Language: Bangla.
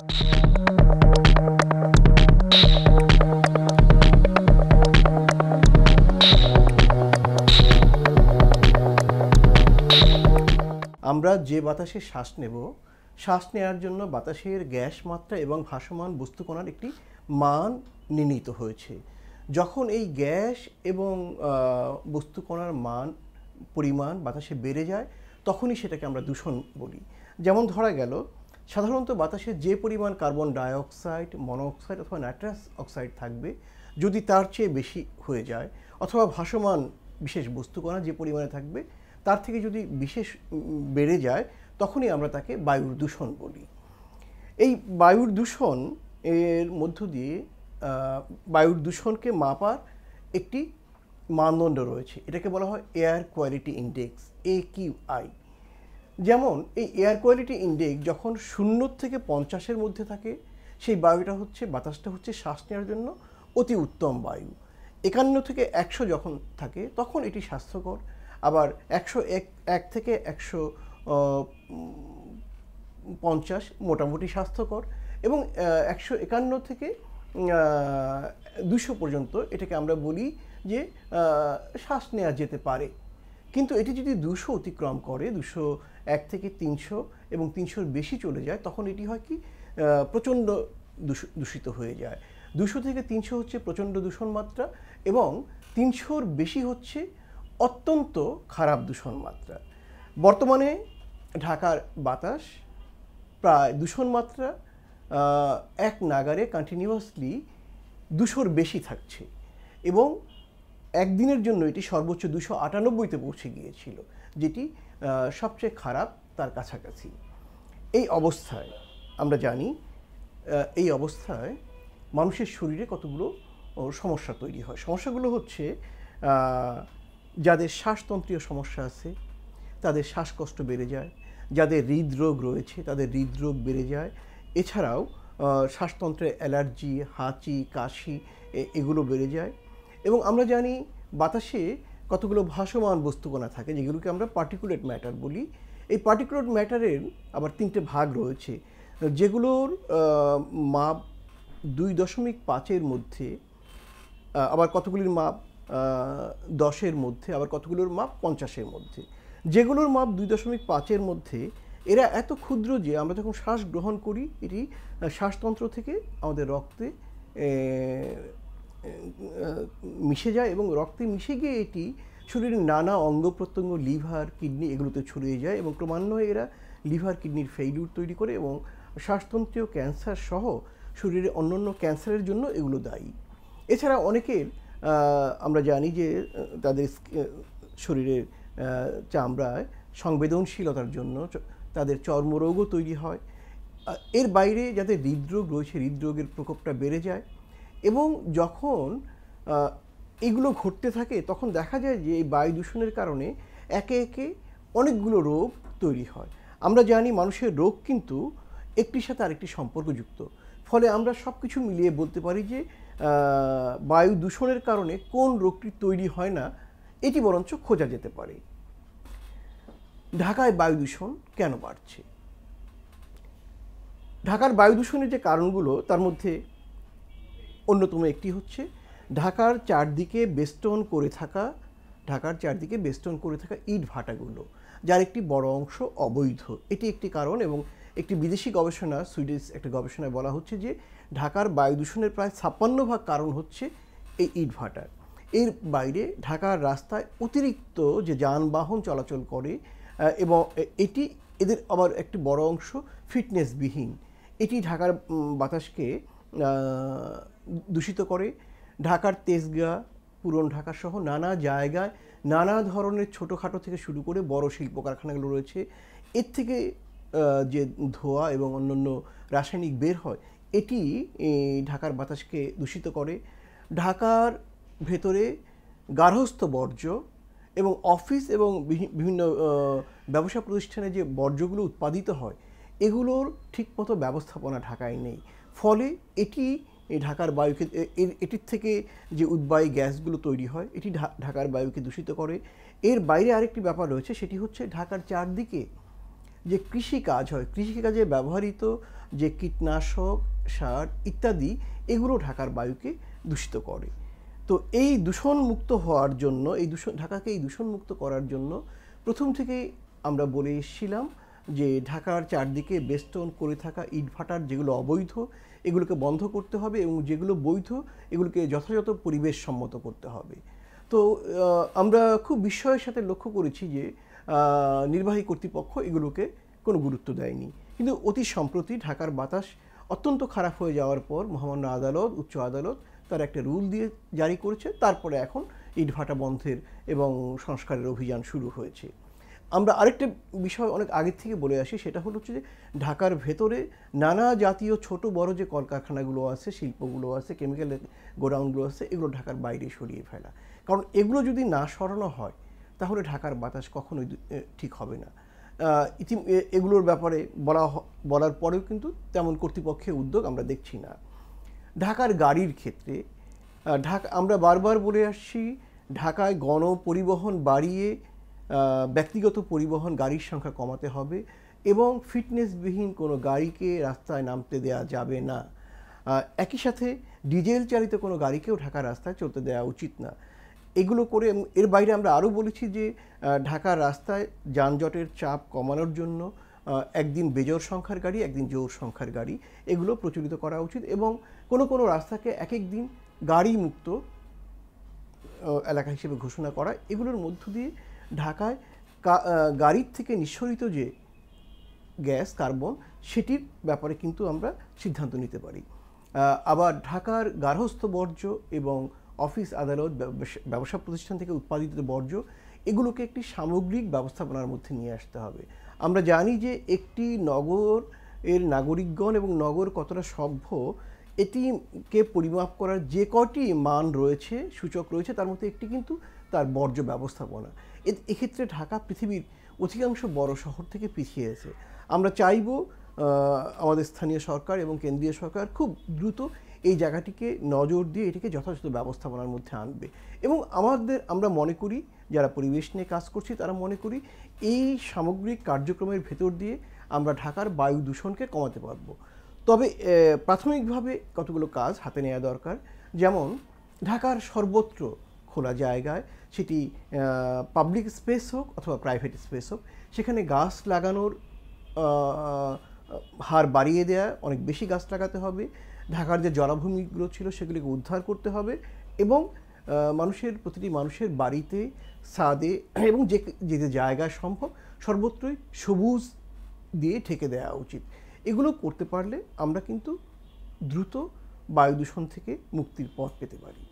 আমরা যে বাতাসে শ্বাস নেব শ্বাস নেওয়ার জন্য বাতাসের গ্যাস মাত্রা এবং ভাসমান বস্তুকণার একটি মান নির্ণীত হয়েছে যখন এই গ্যাস এবং বস্তুকণার মান পরিমাণ বাতাসে বেড়ে যায় তখনই সেটাকে আমরা দূষণ বলি যেমন ধরা গেল সাধারণত বাতাসে যে পরিমাণ কার্বন ডাইঅক্সাইড মনোঅক্সাইড অথবা নাইট্রাস অক্সাইড থাকবে যদি তার চেয়ে বেশি হয়ে যায় অথবা ভাসমান বিশেষ বস্তুকণা যে পরিমাণে থাকবে তার থেকে যদি বিশেষ বেড়ে যায় তখনই আমরা তাকে বায়ুর দূষণ বলি এই বায়ুর দূষণ এর মধ্য দিয়ে বায়ুর দূষণকে মাপার একটি মানদণ্ড রয়েছে এটাকে বলা হয় air quality index A Q I যেমন এই এয়ার কোয়ালিটি ইন্ডেক্স যখন শূন্য থেকে পঞ্চাশের মধ্যে থাকে সেই বায়ুটা হচ্ছে বাতাসটা হচ্ছে শ্বাস নেওয়ার জন্য অতি উত্তম বায়ু একান্ন থেকে একশো যখন থাকে তখন এটি স্বাস্থ্যকর আবার একশো এক এক থেকে একশো পঞ্চাশ মোটামুটি স্বাস্থ্যকর এবং একশো একান্ন থেকে দুশো পর্যন্ত এটাকে আমরা বলি যে শ্বাস নেওয়া যেতে পারে কিন্তু এটি যদি দুশো অতিক্রম করে দুশো এক থেকে তিনশো এবং তিনশোর বেশি চলে যায় তখন এটি হয় কি প্রচণ্ড দূষিত হয়ে যায় দুশো থেকে তিনশো হচ্ছে প্রচণ্ড দূষণ মাত্রা এবং তিনশোর বেশি হচ্ছে অত্যন্ত খারাপ দূষণ মাত্রা বর্তমানে ঢাকার বাতাস প্রায় দূষণ মাত্রা এক নাগারে কন্টিনিউয়াসলি দুশোর বেশি থাকছে এবং একদিনের জন্য এটি সর্বোচ্চ দুশো আটানব্বইতে পৌঁছে গিয়েছিল যেটি সবচেয়ে খারাপ তার কাছাকাছি এই অবস্থায় আমরা জানি এই অবস্থায় মানুষের শরীরে কতগুলো সমস্যা তৈরি হয় সমস্যাগুলো হচ্ছে যাদের শ্বাসতন্ত্রীয় সমস্যা আছে তাদের শ্বাসকষ্ট বেড়ে যায় যাদের হৃদরোগ রয়েছে তাদের হৃদরোগ বেড়ে যায় এছাড়াও শ্বাসতন্ত্রে অ্যালার্জি হাঁচি কাশি এগুলো বেড়ে যায় এবং আমরা জানি বাতাসে কতগুলো ভাসমান বস্তুকণা থাকে যেগুলোকে আমরা পার্টিকুলেট ম্যাটার বলি এই পার্টিকুলেট ম্যাটারের আবার তিনটে ভাগ রয়েছে যেগুলোর মাপ দুই দশমিক পাঁচের মধ্যে আবার কতগুলির মাপ দশের মধ্যে আবার কতগুলোর মাপ পঞ্চাশের মধ্যে যেগুলোর মাপ দুই দশমিক পাঁচের মধ্যে এরা এত ক্ষুদ্র যে আমরা যখন শ্বাস গ্রহণ করি এটি শ্বাসতন্ত্র থেকে আমাদের রক্তে মিশে যায় এবং রক্তে মিশে গিয়ে এটি শরীরের নানা অঙ্গ প্রত্যঙ্গ লিভার কিডনি এগুলোতে ছড়িয়ে যায় এবং ক্রমান্বয়ে এরা লিভার কিডনির ফেইলিউর তৈরি করে এবং শ্বাসতন্ত্রীয় ক্যান্সার সহ শরীরে অন্যান্য ক্যান্সারের জন্য এগুলো দায়ী এছাড়া অনেকের আমরা জানি যে তাদের শরীরের চামড়ায় সংবেদনশীলতার জন্য তাদের চর্মরোগও তৈরি হয় এর বাইরে যাদের হৃদরোগ রয়েছে হৃদরোগের প্রকোপটা বেড়ে যায় এবং যখন এগুলো ঘটতে থাকে তখন দেখা যায় যে এই বায়ু দূষণের কারণে একে একে অনেকগুলো রোগ তৈরি হয় আমরা জানি মানুষের রোগ কিন্তু একটির সাথে আরেকটি সম্পর্কযুক্ত ফলে আমরা সব কিছু মিলিয়ে বলতে পারি যে বায়ু দূষণের কারণে কোন রোগটি তৈরি হয় না এটি বরঞ্চ খোঁজা যেতে পারে ঢাকায় বায়ু দূষণ কেন বাড়ছে ঢাকার বায়ু দূষণের যে কারণগুলো তার মধ্যে অন্যতম একটি হচ্ছে ঢাকার চারদিকে বেস্টন করে থাকা ঢাকার চারদিকে বেস্টন করে থাকা ইট ভাটাগুলো যার একটি বড় অংশ অবৈধ এটি একটি কারণ এবং একটি বিদেশি গবেষণা সুইডিশ একটা গবেষণায় বলা হচ্ছে যে ঢাকার বায়ু দূষণের প্রায় ছাপ্পান্ন ভাগ কারণ হচ্ছে এই ইট ভাটার এর বাইরে ঢাকার রাস্তায় অতিরিক্ত যে যানবাহন চলাচল করে এবং এটি এদের আবার একটি বড় অংশ ফিটনেসবিহীন এটি ঢাকার বাতাসকে দূষিত করে ঢাকার তেজগা পুরন ঢাকাসহ নানা জায়গায় নানা ধরনের ছোটোখাটো থেকে শুরু করে বড় শিল্প কারখানাগুলো রয়েছে এর থেকে যে ধোয়া এবং অন্যান্য রাসায়নিক বের হয় এটি ঢাকার বাতাসকে দূষিত করে ঢাকার ভেতরে গার্হস্থ বর্জ্য এবং অফিস এবং বিভিন্ন ব্যবসা প্রতিষ্ঠানে যে বর্জ্যগুলো উৎপাদিত হয় এগুলোর ঠিকমতো ব্যবস্থাপনা ঢাকায় নেই ফলে এটি এই ঢাকার বায়ুকে এটির থেকে যে উদ্বায়ী গ্যাসগুলো তৈরি হয় এটি ঢাকার বায়ুকে দূষিত করে এর বাইরে আরেকটি ব্যাপার রয়েছে সেটি হচ্ছে ঢাকার চারদিকে যে কৃষি কাজ হয় কৃষিকাজে ব্যবহৃত যে কীটনাশক সার ইত্যাদি এগুলো ঢাকার বায়ুকে দূষিত করে তো এই দূষণমুক্ত হওয়ার জন্য এই দূষণ ঢাকাকে এই দূষণমুক্ত করার জন্য প্রথম থেকেই আমরা বলে এসেছিলাম যে ঢাকার চারদিকে বেস্তন করে থাকা ইটভাটার যেগুলো অবৈধ এগুলোকে বন্ধ করতে হবে এবং যেগুলো বৈধ এগুলোকে যথাযথ পরিবেশ সম্মত করতে হবে তো আমরা খুব বিস্ময়ের সাথে লক্ষ্য করেছি যে নির্বাহী কর্তৃপক্ষ এগুলোকে কোনো গুরুত্ব দেয়নি কিন্তু অতি সম্প্রতি ঢাকার বাতাস অত্যন্ত খারাপ হয়ে যাওয়ার পর মহামান্য আদালত উচ্চ আদালত তার একটা রুল দিয়ে জারি করেছে তারপরে এখন ইটভাটা বন্ধের এবং সংস্কারের অভিযান শুরু হয়েছে আমরা আরেকটা বিষয় অনেক আগের থেকে বলে আসি সেটা হলো হচ্ছে যে ঢাকার ভেতরে নানা জাতীয় ছোট বড় যে কলকারখানাগুলো আছে শিল্পগুলো আছে কেমিক্যাল গোডাউনগুলো আছে এগুলো ঢাকার বাইরে সরিয়ে ফেলা কারণ এগুলো যদি না সরানো হয় তাহলে ঢাকার বাতাস কখনোই ঠিক হবে না ইতি এগুলোর ব্যাপারে বলা বলার পরেও কিন্তু তেমন কর্তৃপক্ষের উদ্যোগ আমরা দেখছি না ঢাকার গাড়ির ক্ষেত্রে ঢাকা আমরা বারবার বলে আসছি ঢাকায় গণপরিবহন বাড়িয়ে ব্যক্তিগত পরিবহন গাড়ির সংখ্যা কমাতে হবে এবং ফিটনেসবিহীন কোনো গাড়িকে রাস্তায় নামতে দেয়া যাবে না একই সাথে ডিজেল চালিত কোনো গাড়িকেও ঢাকা রাস্তায় চলতে দেওয়া উচিত না এগুলো করে এর বাইরে আমরা আরও বলেছি যে ঢাকার রাস্তায় যানজটের চাপ কমানোর জন্য একদিন বেজোর সংখ্যার গাড়ি একদিন জোর সংখ্যার গাড়ি এগুলো প্রচলিত করা উচিত এবং কোনো কোনো রাস্তাকে এক এক দিন গাড়ি মুক্ত এলাকা হিসেবে ঘোষণা করা এগুলোর মধ্য দিয়ে ঢাকায় গাড়ির থেকে নিঃসরিত যে গ্যাস কার্বন সেটির ব্যাপারে কিন্তু আমরা সিদ্ধান্ত নিতে পারি আবার ঢাকার গার্হস্থ বর্জ্য এবং অফিস আদালত ব্যবসা প্রতিষ্ঠান থেকে উৎপাদিত বর্জ্য এগুলোকে একটি সামগ্রিক ব্যবস্থাপনার মধ্যে নিয়ে আসতে হবে আমরা জানি যে একটি নগর এর নাগরিকগণ এবং নগর কতটা সভ্য এটিকে পরিমাপ করার যে কটি মান রয়েছে সূচক রয়েছে তার মধ্যে একটি কিন্তু তার বর্জ্য ব্যবস্থাপনা এক্ষেত্রে ঢাকা পৃথিবীর অধিকাংশ বড় শহর থেকে পিছিয়ে আছে আমরা চাইব আমাদের স্থানীয় সরকার এবং কেন্দ্রীয় সরকার খুব দ্রুত এই জায়গাটিকে নজর দিয়ে এটিকে যথাযথ ব্যবস্থাপনার মধ্যে আনবে এবং আমাদের আমরা মনে করি যারা পরিবেশ নিয়ে কাজ করছি তারা মনে করি এই সামগ্রিক কার্যক্রমের ভেতর দিয়ে আমরা ঢাকার বায়ু দূষণকে কমাতে পারব তবে প্রাথমিকভাবে কতগুলো কাজ হাতে নেওয়া দরকার যেমন ঢাকার সর্বত্র খোলা জায়গায় সেটি পাবলিক স্পেস হোক অথবা প্রাইভেট স্পেস হোক সেখানে গাছ লাগানোর হার বাড়িয়ে দেয়া অনেক বেশি গাছ লাগাতে হবে ঢাকার যে জলাভূমিগুলো ছিল সেগুলিকে উদ্ধার করতে হবে এবং মানুষের প্রতিটি মানুষের বাড়িতে সাদে এবং যে যে জায়গা সম্ভব সর্বত্রই সবুজ দিয়ে ঠেকে দেওয়া উচিত এগুলো করতে পারলে আমরা কিন্তু দ্রুত বায়ু দূষণ থেকে মুক্তির পথ পেতে পারি